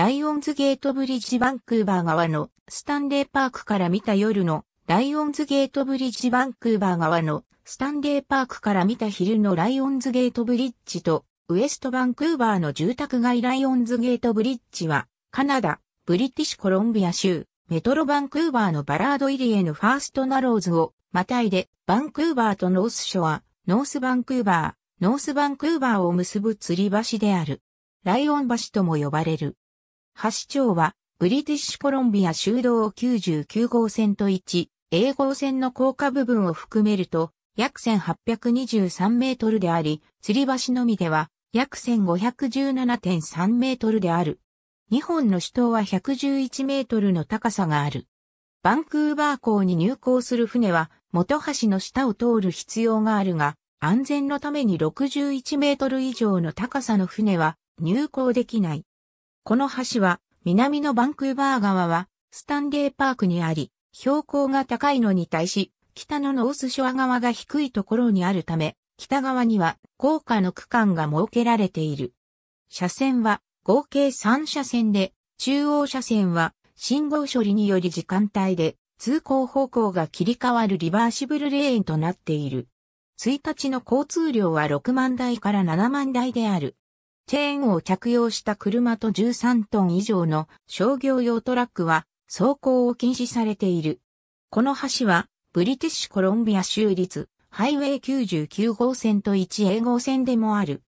ライオンズゲートブリッジバンクーバー側のスタンレーパークから見た夜のライオンズゲートブリッジバンクーバー側のスタンレーパークから見た昼のライオンズゲートブリッジとウエストバンクーバーの住宅街ライオンズゲートブリッジはカナダ、ブリティッシュコロンビア州、メトロバンクーバーのバラード入りへのファーストナローズをまたいでバンクーバーとノースショア、ノースバンクーバー、ノースバンクーバーを結ぶ吊り橋である。ライオン橋とも呼ばれる。橋町は、ブリティッシュコロンビア州道99号線と1、A 号線の高架部分を含めると、約1823メートルであり、吊り橋のみでは、約1517.3メートルである。2本の首都は111メートルの高さがある。バンクーバー港に入港する船は、元橋の下を通る必要があるが、安全のために61メートル以上の高さの船は入港できない。この橋は南のバンクーバー川はスタンレーパークにあり、標高が高いのに対し、北のノースショア側が低いところにあるため、北側には高架の区間が設けられている。車線は合計3車線で、中央車線は信号処理により時間帯で通行方向が切り替わるリバーシブルレーンとなっている。1日の交通量は6万台から7万台である。チェーンを着用した車と13トン以上の商業用トラックは走行を禁止されている。この橋はブリティッシュコロンビア州立ハイウェイ99号線と1英号線でもある。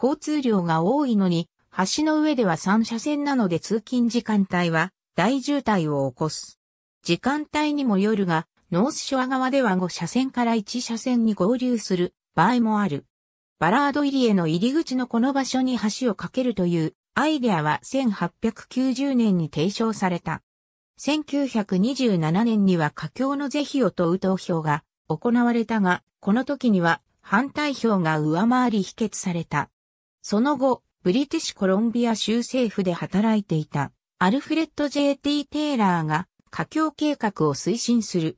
交通量が多いのに橋の上では3車線なので通勤時間帯は大渋滞を起こす。時間帯にもよるが、ノースショア側では5車線から1車線に合流する場合もある。バラード入りへの入り口のこの場所に橋を架けるというアイデアは1890年に提唱された。1927年には佳境の是非を問う投票が行われたが、この時には反対票が上回り否決された。その後、ブリティッシュコロンビア州政府で働いていたアルフレッド・ J.T. テイラーが佳境計画を推進する。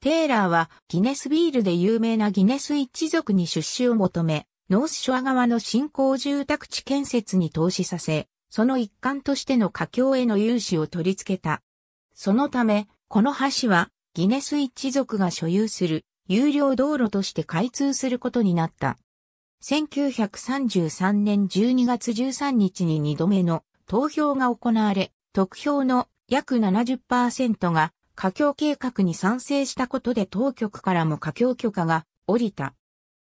テイラーはギネスビールで有名なギネス一族に出資を求め、ノースショア側の新興住宅地建設に投資させ、その一環としての華境への融資を取り付けた。そのため、この橋はギネス一族が所有する有料道路として開通することになった。1933年12月13日に2度目の投票が行われ、得票の約70%が華境計画に賛成したことで当局からも華境許可が下りた。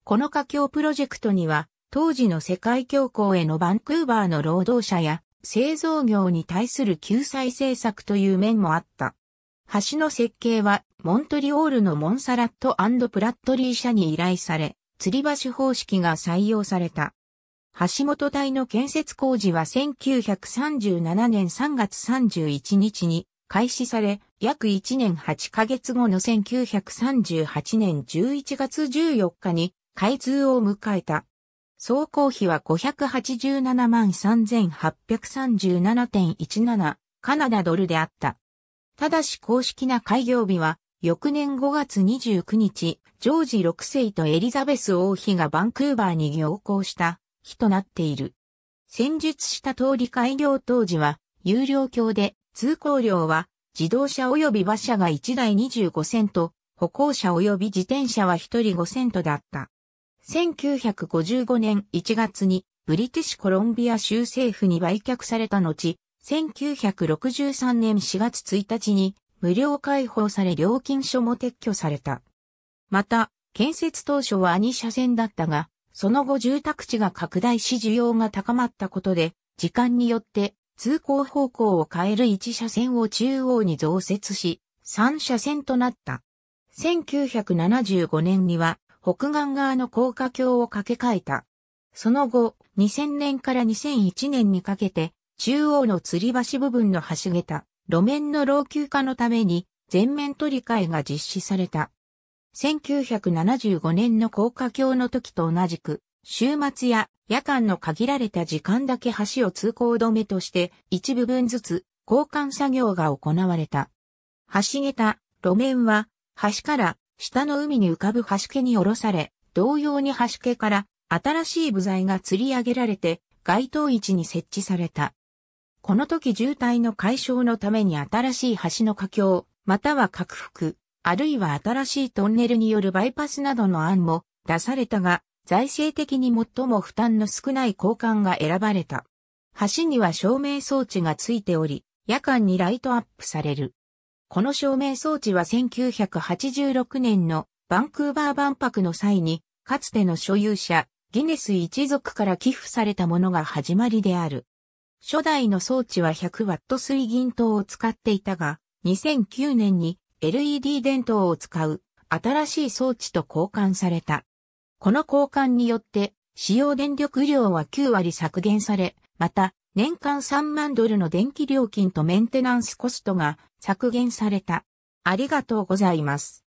この華僑プロジェクトには、当時の世界恐慌へのバンクーバーの労働者や製造業に対する救済政策という面もあった。橋の設計はモントリオールのモンサラットプラットリー社に依頼され、吊り橋方式が採用された。橋本隊の建設工事は1937年3月31日に開始され、約1年8ヶ月後の1938年11月14日に開通を迎えた。総工費は587万3837.17カナダドルであった。ただし公式な開業日は、翌年5月29日、ジョージ6世とエリザベス王妃がバンクーバーに行行した日となっている。先述した通り開業当時は、有料橋で、通行料は、自動車及び馬車が1台25セント、歩行者及び自転車は1人5セントだった。1955年1月にブリティッシュコロンビア州政府に売却された後、1963年4月1日に無料開放され料金所も撤去された。また、建設当初は2車線だったが、その後住宅地が拡大し需要が高まったことで、時間によって通行方向を変える1車線を中央に増設し、3車線となった。1975年には北岸側の高架橋を架け替えた。その後、2000年から2001年にかけて、中央の吊り橋部分の橋桁、路面の老朽化のために、全面取り替えが実施された。1975年の高架橋の時と同じく、週末や夜間の限られた時間だけ橋を通行止めとして一部分ずつ交換作業が行われた。橋桁、路面は橋から下の海に浮かぶ橋家に下ろされ、同様に橋家から新しい部材が釣り上げられて、街頭位置に設置された。この時渋滞の解消のために新しい橋の架橋、または拡幅、あるいは新しいトンネルによるバイパスなどの案も出されたが、財政的に最も負担の少ない交換が選ばれた。橋には照明装置がついており、夜間にライトアップされる。この照明装置は1986年のバンクーバー万博の際に、かつての所有者、ギネス一族から寄付されたものが始まりである。初代の装置は1 0 0ト水銀灯を使っていたが、2009年に LED 電灯を使う新しい装置と交換された。この交換によって使用電力量は9割削減され、また年間3万ドルの電気料金とメンテナンスコストが削減された。ありがとうございます。